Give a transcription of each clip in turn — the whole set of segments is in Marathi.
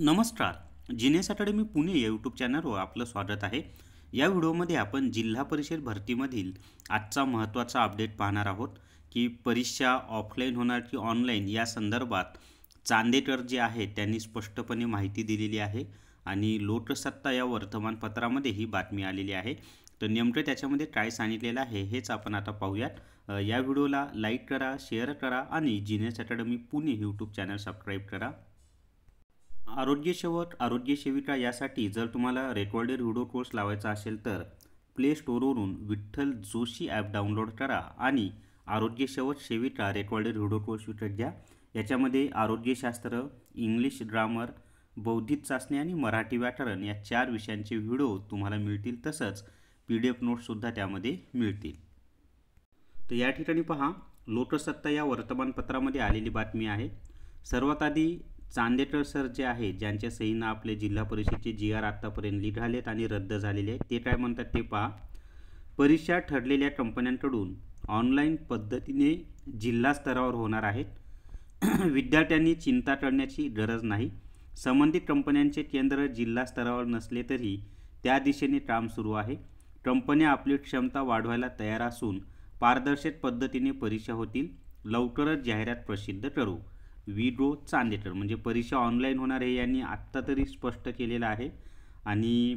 नमस्कार जिनेस अकॅडमी पुणे या यूट्यूब चॅनलवर आपलं स्वागत आहे या व्हिडिओमध्ये आपण जिल्हा परिषद भरतीमधील आजचा महत्त्वाचा अपडेट पाहणार आहोत की परीक्षा ऑफलाईन होणार की ऑनलाईन या संदर्भात चांदेकर जे आहे त्यांनी स्पष्टपणे माहिती दिलेली आहे आणि लोकसत्ता या वर्तमानपत्रामध्ये ही बातमी आलेली आहे तर नेमकं त्याच्यामध्ये काय सांगितलेलं आहे हेच आपण आता पाहूयात या व्हिडिओला लाईक करा शेअर करा आणि Genius Academy Pune YouTube channel subscribe करा आरोग्य शेवट आरोग्य सेविका यासाठी जर तुम्हाला रेकॉर्डेड व्हिडिओ कोर्स लावायचा असेल तर प्ले स्टोरवरून विठ्ठल जोशी ॲप डाउनलोड करा आणि आरोग्य शेवट सेविका रेकॉर्डेड व्हिडिओ कोर्स विकत घ्या याच्यामध्ये आरोग्यशास्त्र इंग्लिश ग्रामर बौद्धिक चाचणी आणि मराठी व्याकरण या चार विषयांचे व्हिडिओ तुम्हाला मिळतील तसंच पी डी एफ नोट्ससुद्धा त्यामध्ये मिळतील तर या ठिकाणी पहा लोकसत्ता या वर्तमानपत्रामध्ये आलेली बातमी आहे सर्वात आधी चांदेटर सर जे आहे ज्यांच्या सहीनं आपले जिल्हा परिषदेचे जी आर आत्तापर्यंत लीड आणि रद्द झालेले आहेत ते काय म्हणतात ते पहा परीक्षा ठरलेल्या कंपन्यांकडून ऑनलाईन पद्धतीने जिल्हा स्तरावर होणार आहेत विद्यार्थ्यांनी चिंता करण्याची गरज नाही संबंधित कंपन्यांचे केंद्र जिल्हा स्तरावर नसले तरी त्या दिशेने काम सुरू आहे कंपन्या आपली क्षमता वाढवायला तयार असून पारदर्शक पद्धतीने परीक्षा होतील लवकरच जाहिरात प्रसिद्ध करू विडो चांदेटर म्हणजे परीक्षा ऑनलाईन होणार आहे यांनी आत्ता तरी स्पष्ट केलेलं आहे आणि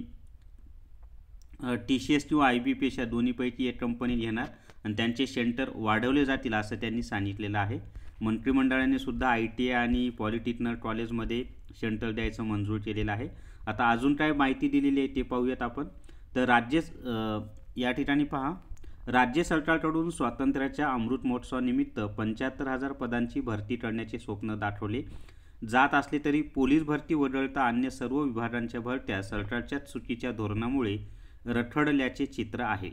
टी सी एस किंवा आय बी पी एस या दोन्हीपैकी एक कंपनी घेणार आणि त्यांचे सेंटर वाढवले जातील असं त्यांनी सांगितलेलं आहे मंत्रिमंडळाने सुद्धा आय टी आय आणि पॉलिटेक्निक कॉलेजमध्ये सेंटर द्यायचं मंजूर केलेलं आहे आता अजून काय माहिती दिलेली आहे ते पाहूयात आपण तर राज्य या ठिकाणी पहा राज्य सरकारकडून स्वातंत्र्याच्या अमृत महोत्सवानिमित्त पंच्याहत्तर हजार पदांची भरती करण्याचे स्वप्न दाखवले जात असले तरी पोलीस भरती वगळता अन्य सर्व विभागांच्या भरत्या सरकारच्या चुकीच्या धोरणामुळे रखडल्याचे चित्र आहे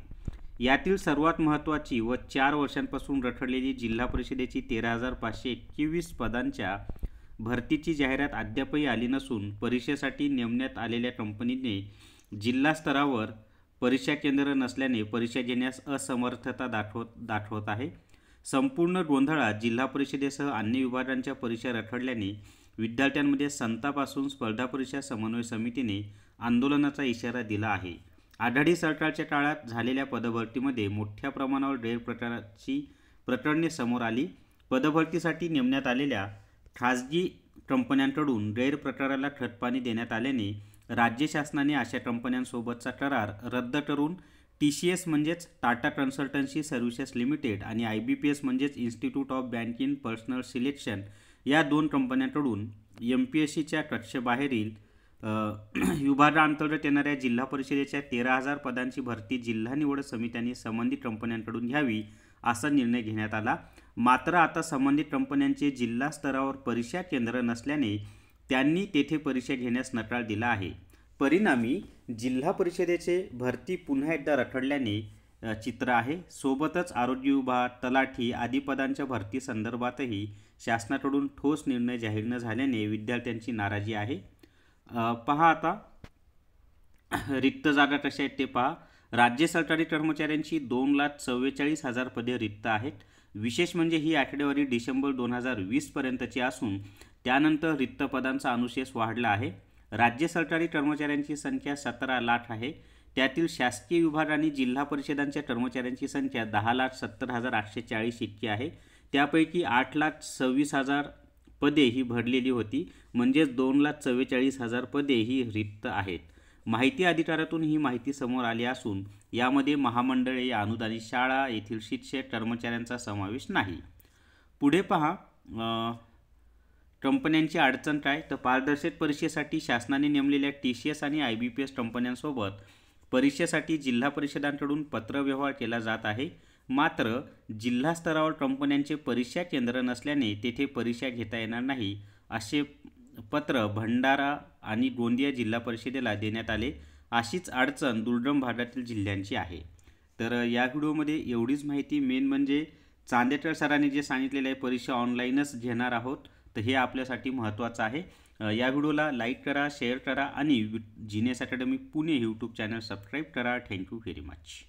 यातील सर्वात महत्त्वाची व चार वर्षांपासून रखडलेली जिल्हा परिषदेची तेरा हजार पाचशे एकवीस पदांच्या भरतीची जाहिरात अद्यापही आली नसून परीक्षेसाठी नेमण्यात आलेल्या कंपनीने जिल्हा स्तरावर परीक्षा केंद्र नसल्याने परीक्षा घेण्यास असमर्थता दाखवत दाखवत आहे संपूर्ण गोंधळात जिल्हा परिषदेसह अन्य विभागांच्या परीक्षा रखडल्याने विद्यार्थ्यांमध्ये संतापासून स्पर्धा परीक्षा समन्वय समितीने आंदोलनाचा इशारा दिला आहे आघाडी सरकारच्या काळात झालेल्या पदभरतीमध्ये मोठ्या प्रमाणावर गैरप्रकाराची प्रकरणे समोर आली पदभरतीसाठी नेमण्यात आलेल्या खाजगी कंपन्यांकडून गैरप्रकाराला खतपाणी देण्यात आल्याने राज्य शासनाने अशा कंपन्यांसोबतचा करार रद्द करून टी सी एस म्हणजेच टाटा कन्सल्टन्सी सर्व्हिसेस लिमिटेड आणि आय बी पी एस म्हणजेच Institute of Banking Personnel Selection या दोन कंपन्यांकडून एम पी एस सीच्या कक्षेबाहेरील विभागाअंतर्गत येणाऱ्या जिल्हा परिषदेच्या तेरा हजार पदांची भरती जिल्हा निवड समित्यांनी संबंधित कंपन्यांकडून घ्यावी असा निर्णय घेण्यात आला मात्र आता संबंधित कंपन्यांचे जिल्हा स्तरावर परीक्षा केंद्र नसल्याने त्यांनी तेथे परीक्षा घेण्यास नकार दिला आहे परिणामी जिल्हा परिषदेचे भरती पुन्हा एकदा रखडल्याने चित्र आहे सोबतच आरोग्य विभाग तलाठी आदी पदांच्या भरती संदर्भातही शासनाकडून ठोस निर्णय जाहीर न झाल्याने विद्यार्थ्यांची नाराजी आहे पहा आता रिक्त जागा कशा आहेत ते पहा राज्य सरकारी कर्मचाऱ्यांची दोन लाख चव्वेचाळीस हजार पदे रिक्त आहेत विशेष म्हणजे ही आठवडेवारी डिसेंबर दोन हजार वीसपर्यंतची असून त्यानंतर रिक्त पदांचा अनुशेष वाढला आहे राज्य सरकारी कर्मचाऱ्यांची संख्या सतरा लाख आहे त्यातील शासकीय विभाग आणि जिल्हा परिषदांच्या कर्मचाऱ्यांची संख्या दहा लाख सत्तर हजार आठशे चाळीस इतकी आहे त्यापैकी आठ लाख सव्वीस हजार पदे ही भरलेली होती म्हणजेच दोन लाख चव्वेचाळीस हजार पदे ही रिक्त आहेत माहिती अधिकारातून ही माहिती समोर आली असून यामध्ये महामंडळे अनुदानित शाळा येथील शिक्षक कर्मचाऱ्यांचा समावेश नाही पुढे पहा कंपन्यांची अडचण काय तर पारदर्शक परीक्षेसाठी शासनाने नेमलेल्या टी सी एस आणि आय बी पी एस कंपन्यांसोबत परीक्षेसाठी जिल्हा परिषदांकडून पत्रव्यवहार केला जात आहे मात्र जिल्हा स्तरावर कंपन्यांचे परीक्षा केंद्र नसल्याने तेथे परीक्षा घेता येणार नाही असे पत्र भंडारा आणि गोंदिया जिल्हा परिषदेला देण्यात आले अशीच अडचण दुर्गम भागातील जिल्ह्यांची आहे तर या व्हिडिओमध्ये एवढीच माहिती मेन म्हणजे चांदेकर सरांनी जे सांगितलेलं आहे परीक्षा ऑनलाईनच घेणार आहोत तर हे आपल्यासाठी महत्त्वाचं आहे या व्हिडिओला लाईक करा शेअर करा आणि Genius Academy Pune YouTube channel subscribe करा थँक्यू व्हेरी मच